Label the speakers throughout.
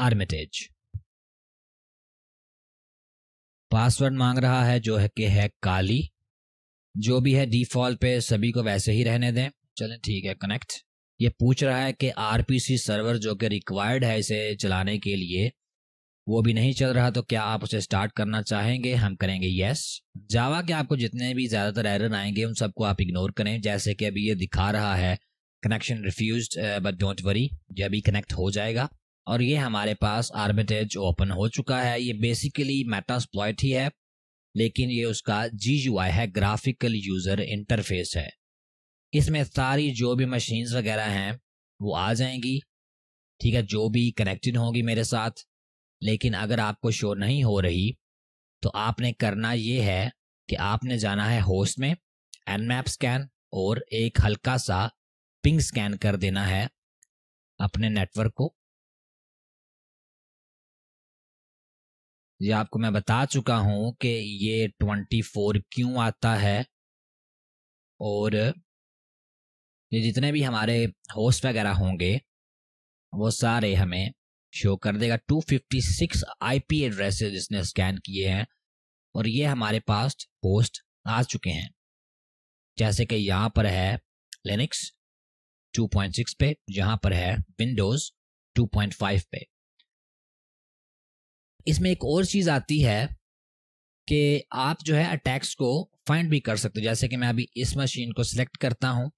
Speaker 1: Armitage password मांग रहा है जो है कि है काली जो भी है डिफॉल्ट पे सभी को वैसे ही रहने दें चलें ठीक है कनेक्ट ये पूछ रहा है कि आरपीसी सर्वर जो कि रिक्वायर्ड है इसे चलाने के लिए वो भी नहीं चल रहा तो क्या आप उसे स्टार्ट करना चाहेंगे हम करेंगे यस जावा के आपको जितने भी ज़्यादातर एरर आएंगे उन सबको आप इग्नोर करें जैसे कि अभी ये दिखा रहा है connection refuse but don't worry ये अभी कनेक्ट हो जाएगा और ये हमारे पास आर्बिटेज ओपन हो चुका है ये बेसिकली मेटास्प्लॉइट ही है लेकिन ये उसका जी है ग्राफिकल यूजर इंटरफेस है इसमें सारी जो भी मशीन्स वगैरह हैं वो आ जाएंगी ठीक है जो भी कनेक्टेड होगी मेरे साथ लेकिन अगर आपको शो नहीं हो रही तो आपने करना ये है कि आपने जाना है होस्ट में एन मैप स्कैन और एक हल्का सा पिंग स्कैन कर देना है अपने नेटवर्क को ये आपको मैं बता चुका हूं कि ये ट्वेंटी फोर क्यों आता है और ये जितने भी हमारे होस्ट वगैरह होंगे वो सारे हमें शो कर देगा 256 आईपी एड्रेसेस जिसने स्कैन किए हैं और ये हमारे पास होस्ट आ चुके हैं जैसे कि यहाँ पर है लिनक्स 2.6 पे यहाँ पर है विंडोज़ 2.5 पे इसमें एक और चीज़ आती है कि आप जो है अटैक्स को फाइंड भी कर सकते हो जैसे कि मैं अभी इस मशीन को सिलेक्ट करता हूँ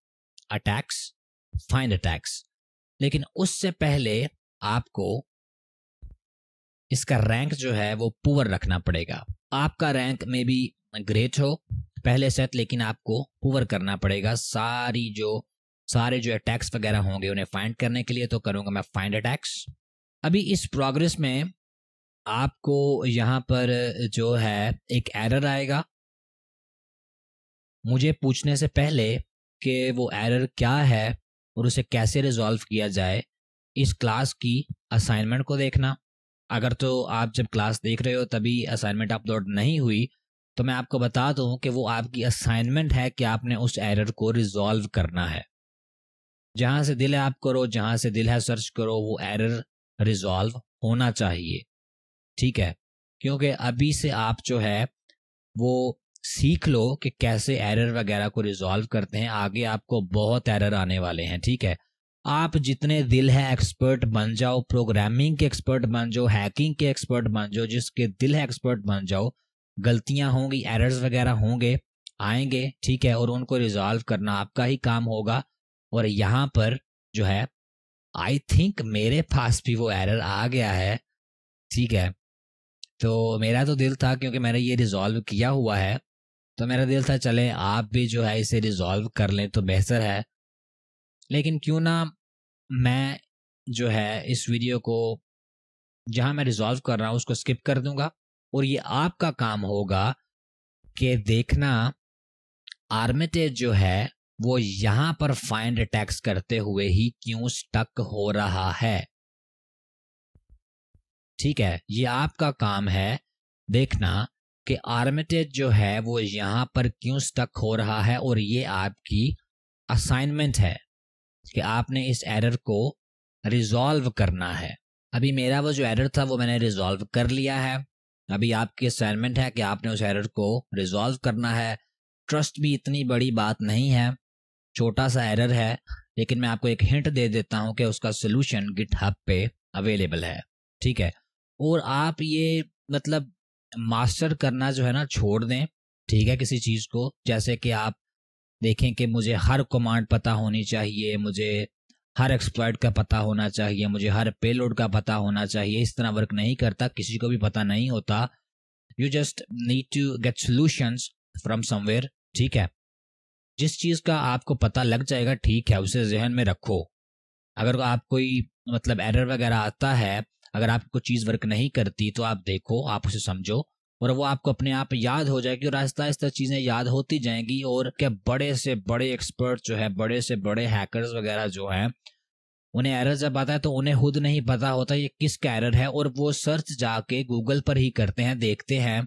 Speaker 1: अटैक्स फाइंड अटैक्स लेकिन उससे पहले आपको इसका रैंक जो है वो पुअर रखना पड़ेगा आपका रैंक मे बी ग्रेट हो पहले सेट लेकिन आपको पुअर करना पड़ेगा सारी जो सारे जो अटैक्स वगैरह होंगे उन्हें फाइंड करने के लिए तो करूंगा मैं फाइंड अटैक्स अभी इस प्रोग्रेस में आपको यहाँ पर जो है एक एरर आएगा मुझे पूछने से पहले कि वो एरर क्या है और उसे कैसे रिजॉल्व किया जाए इस क्लास की असाइनमेंट को देखना अगर तो आप जब क्लास देख रहे हो तभी असाइनमेंट अपलोड नहीं हुई तो मैं आपको बता दूं कि वो आपकी असाइनमेंट है कि आपने उस एरर को रिजॉल्व करना है जहाँ से दिल है आप करो जहाँ से दिल है सर्च करो वो एरर रिजॉल्व होना चाहिए ठीक है क्योंकि अभी से आप जो है वो सीख लो कि कैसे एरर वगैरह को रिजॉल्व करते हैं आगे आपको बहुत एरर आने वाले हैं ठीक है आप जितने दिल है एक्सपर्ट बन जाओ प्रोग्रामिंग के एक्सपर्ट बन जाओ हैकिंग के एक्सपर्ट बन जाओ जिसके दिल है एक्सपर्ट बन जाओ गलतियां होंगी एरर्स वगैरह होंगे आएंगे ठीक है और उनको रिजॉल्व करना आपका ही काम होगा और यहाँ पर जो है आई थिंक मेरे पास भी वो एरर आ गया है ठीक है तो मेरा तो दिल था क्योंकि मैंने ये रिजॉल्व किया हुआ है तो मेरा दिल था चले आप भी जो है इसे रिजॉल्व कर लें तो बेहतर है लेकिन क्यों ना मैं जो है इस वीडियो को जहां मैं रिजॉल्व कर रहा हूँ उसको स्किप कर दूंगा और ये आपका काम होगा कि देखना आर्मिटेज जो है वो यहाँ पर फाइंड अटैक्स करते हुए ही क्यों स्टक हो रहा है ठीक है ये आपका काम है देखना कि आर्मिटेज जो है वो यहां पर क्यों स्टक हो रहा है और ये आपकी असाइनमेंट है कि आपने इस एरर को रिजॉल्व करना है अभी मेरा वो जो एरर था वो मैंने रिजॉल्व कर लिया है अभी आपकी असाइनमेंट है कि आपने उस एरर को रिजॉल्व करना है ट्रस्ट भी इतनी बड़ी बात नहीं है छोटा सा एरर है लेकिन मैं आपको एक हिंट दे देता हूँ कि उसका सोल्यूशन गिट पे अवेलेबल है ठीक है और आप ये मतलब मास्टर करना जो है ना छोड़ दें ठीक है किसी चीज़ को जैसे कि आप देखें कि मुझे हर कमांड पता होनी चाहिए मुझे हर एक्सप्लॉयट का पता होना चाहिए मुझे हर पेलोड का पता होना चाहिए इस तरह वर्क नहीं करता किसी को भी पता नहीं होता you just need to get solutions from somewhere ठीक है जिस चीज़ का आपको पता लग जाएगा ठीक है उसे जहन में रखो अगर आप कोई मतलब एरर वगैरह आता है अगर आपको चीज़ वर्क नहीं करती तो आप देखो आप उसे समझो और वो आपको अपने आप याद हो जाएगी और आहिस्ता आहिस्ता चीज़ें याद होती जाएंगी और क्या बड़े से बड़े एक्सपर्ट जो है बड़े से बड़े हैकर्स वगैरह जो हैं उन्हें एरर जब आता है तो उन्हें खुद नहीं पता होता ये किसका एरर है और वो सर्च जाके गूगल पर ही करते हैं देखते हैं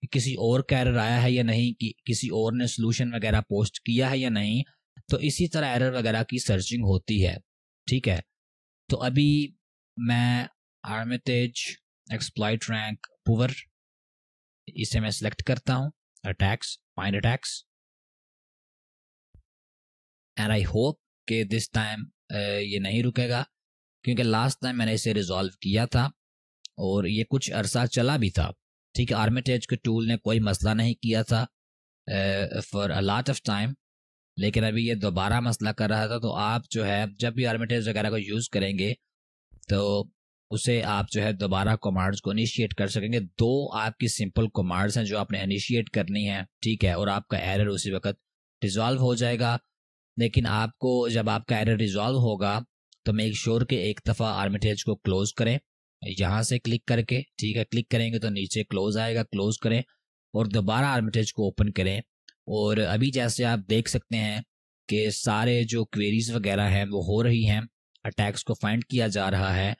Speaker 1: कि किसी और का एरर आया है या नहीं कि किसी और ने सोल्यूशन वगैरह पोस्ट किया है या नहीं तो इसी तरह एरर वगैरह की सर्चिंग होती है ठीक है तो अभी मैं आर्मिटेज एक्सप्लाइट रैंक पुअर इसे मैं सिलेक्ट करता हूँ attacks find attacks and I hope कि दिस टाइम ये नहीं रुकेगा क्योंकि लास्ट टाइम मैंने इसे रिजॉल्व किया था और ये कुछ अरसा चला भी था ठीक है आर्मिटेज के टूल ने कोई मसला नहीं किया था for a lot of time लेकिन अभी ये दोबारा मसला कर रहा था तो आप जो है जब भी आर्मिटेज वगैरह को यूज़ करेंगे तो उसे आप जो है दोबारा कमांड्स को इनिशिएट कर सकेंगे दो आपकी सिंपल कमांड्स हैं जो आपने इनिशिएट करनी है ठीक है और आपका एरर उसी वक्त रिजॉल्व हो जाएगा लेकिन आपको जब आपका एरर रिजॉल्व होगा तो मेक श्योर के एक दफ़ा आर्मिटेज को क्लोज करें यहाँ से क्लिक करके ठीक है क्लिक करेंगे तो नीचे क्लोज आएगा क्लोज करें और दोबारा आर्मिटेज को ओपन करें और अभी जैसे आप देख सकते हैं कि सारे जो क्वेरीज वगैरह हैं वो हो रही हैं अटैक्स को फाइंड किया जा रहा है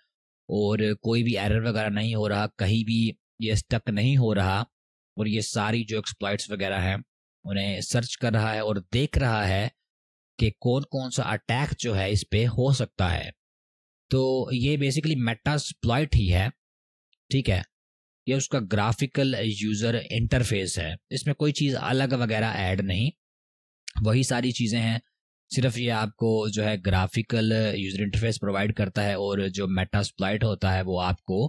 Speaker 1: और कोई भी एरर वगैरह नहीं हो रहा कहीं भी ये स्टक नहीं हो रहा और ये सारी जो एक्सप्लाइट्स वगैरह हैं उन्हें सर्च कर रहा है और देख रहा है कि कौन कौन सा अटैक जो है इस पर हो सकता है तो ये बेसिकली मेटा स्प्लाइट ही है ठीक है ये उसका ग्राफिकल यूज़र इंटरफेस है इसमें कोई चीज़ अलग वगैरह ऐड नहीं वही सारी चीज़ें हैं सिर्फ ये आपको जो है ग्राफिकल यूजर इंटरफेस प्रोवाइड करता है और जो मेटा स्प्लाइट होता है वो आपको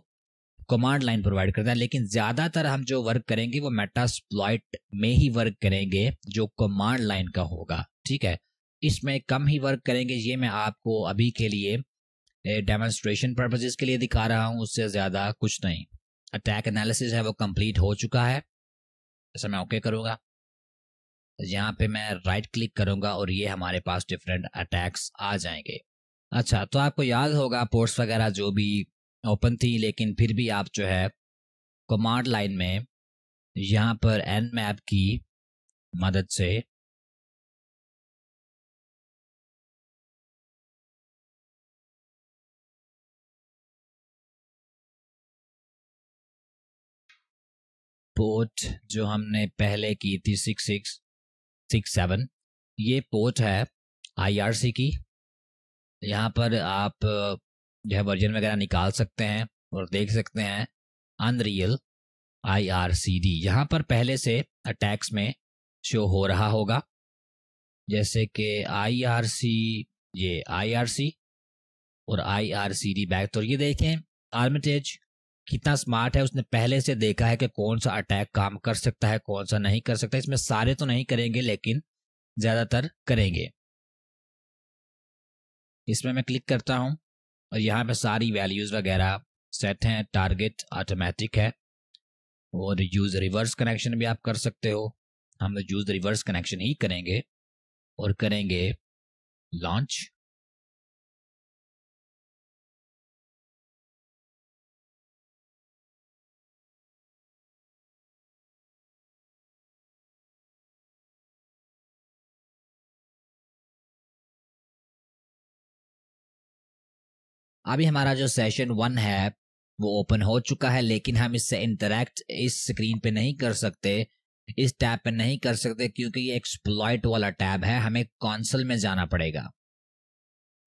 Speaker 1: कमांड लाइन प्रोवाइड करता है लेकिन ज़्यादातर हम जो वर्क करेंगे वो मेटा स्प्लाइट में ही वर्क करेंगे जो कमांड लाइन का होगा ठीक है इसमें कम ही वर्क करेंगे ये मैं आपको अभी के लिए डेमोन्स्ट्रेशन पर्पजेज के लिए दिखा रहा हूँ उससे ज़्यादा कुछ नहीं अटैक एनालिसिस है वो कंप्लीट हो चुका है ऐसा मैं ओके करूँगा यहाँ पे मैं राइट क्लिक करूंगा और ये हमारे पास डिफरेंट अटैक्स आ जाएंगे अच्छा तो आपको याद होगा पोर्ट्स वगैरह जो भी ओपन थी लेकिन फिर भी आप जो है कमांड लाइन में यहाँ पर एन मैप की मदद से पोर्ट जो हमने पहले की थी सिक्स सिक्स सिक्स सेवन ये पोर्ट है आईआरसी की यहाँ पर आप जो है वर्जन वगैरह निकाल सकते हैं और देख सकते हैं unreal I R C D यहाँ पर पहले से अटैक्स में शो हो रहा होगा जैसे कि आई आर सी ये आई आर सी और I R C D back तो ये देखें आर्मिटेज कितना स्मार्ट है उसने पहले से देखा है कि कौन सा अटैक काम कर सकता है कौन सा नहीं कर सकता इसमें सारे तो नहीं करेंगे लेकिन ज़्यादातर करेंगे इसमें मैं क्लिक करता हूं और यहाँ पे सारी वैल्यूज़ वगैरह सेट हैं टारगेट ऑटोमेटिक है और यूज़ रिवर्स कनेक्शन भी आप कर सकते हो हम यूज़ रिवर्स कनेक्शन ही करेंगे और करेंगे लॉन्च अभी हमारा जो सेशन वन है वो ओपन हो चुका है लेकिन हम इससे इंटरेक्ट इस स्क्रीन पे नहीं कर सकते इस टैब पे नहीं कर सकते क्योंकि ये एक्सप्लॉइट वाला टैब है हमें कौंसल में जाना पड़ेगा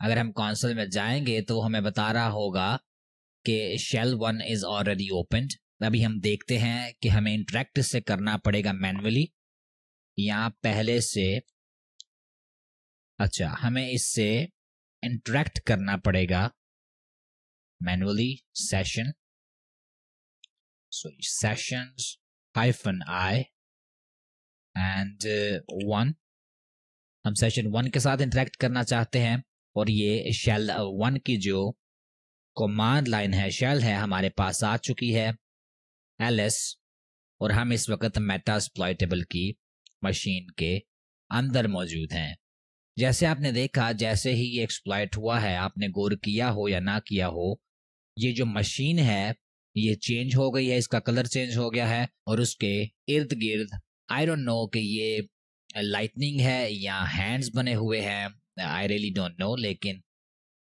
Speaker 1: अगर हम कौंसल में जाएंगे तो हमें बता रहा होगा कि shell one is already open अभी हम देखते हैं कि हमें इंटरेक्ट से करना पड़ेगा मैनुअली या पहले से अच्छा हमें इससे इंटरेक्ट करना पड़ेगा manually session. So sessions hyphen i and one uh, one हम सेशन वन के साथ इंटरेक्ट करना चाहते हैं और ये शेल वन uh, की जो कमांड लाइन है शेल है हमारे पास आ चुकी है एलएस और हम इस वक्त मेटा एक्सप्लॉयटेबल की मशीन के अंदर मौजूद हैं जैसे आपने देखा जैसे ही ये एक्सप्लॉयट हुआ है आपने गौर किया हो या ना किया हो ये जो मशीन है ये चेंज हो गई है इसका कलर चेंज हो गया है और उसके इर्द गिर्द आई डोंट नो कि ये लाइटनिंग है या हैंड्स बने हुए हैं आई रियली डोंट नो लेकिन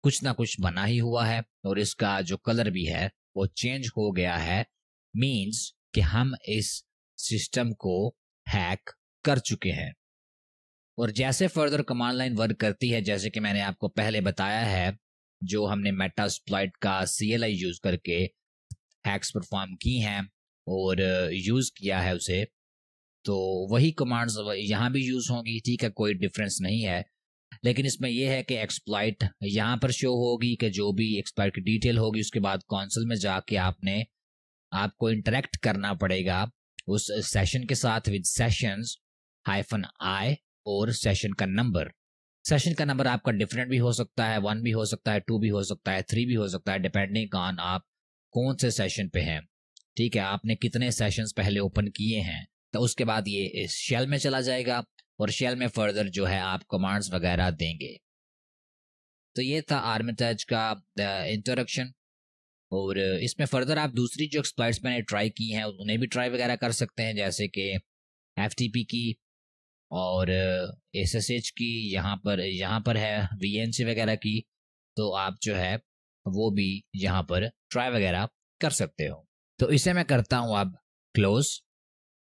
Speaker 1: कुछ ना कुछ बना ही हुआ है और इसका जो कलर भी है वो चेंज हो गया है मीन्स कि हम इस सिस्टम को हैक कर चुके हैं और जैसे फर्दर कमांड लाइन वर्क करती है जैसे कि मैंने आपको पहले बताया है जो हमने स्प्लाइट का सी एल आई यूज करके हैक्स परफॉर्म की हैं और यूज uh, किया है उसे तो वही कमांड्स यहाँ भी यूज होंगी ठीक है कोई डिफरेंस नहीं है लेकिन इसमें यह है कि एक्सप्लाइट यहाँ पर शो होगी कि जो भी एक्सप्लाइट की डिटेल होगी उसके बाद कौंसिल में जाके आपने आपको इंटरेक्ट करना पड़ेगा उस सेशन के साथ विद सेशंस हाइफन आई और सेशन का नंबर सेशन का नंबर आपका डिफरेंट भी हो सकता है वन भी हो सकता है टू भी हो सकता है थ्री भी हो सकता है डिपेंडिंग ऑन आप कौन से सेशन पे हैं ठीक है आपने कितने सेशंस पहले ओपन किए हैं तो उसके बाद ये इस शेल में चला जाएगा और शेल में फर्दर जो है आप कमांड्स वगैरह देंगे तो ये था आर्मिटेज का इंट्रोडक्शन uh, और इसमें फर्दर आप दूसरी जो एक्सप्लाइट्स मैंने ट्राई की हैं उन्हें भी ट्राई वगैरह कर सकते हैं जैसे कि एफ की और एस एस एच की यहाँ पर यहाँ पर है वी एन सी वगैरह की तो आप जो है वो भी यहाँ पर ट्राई वगैरह कर सकते हो तो इसे मैं करता हूँ अब क्लोज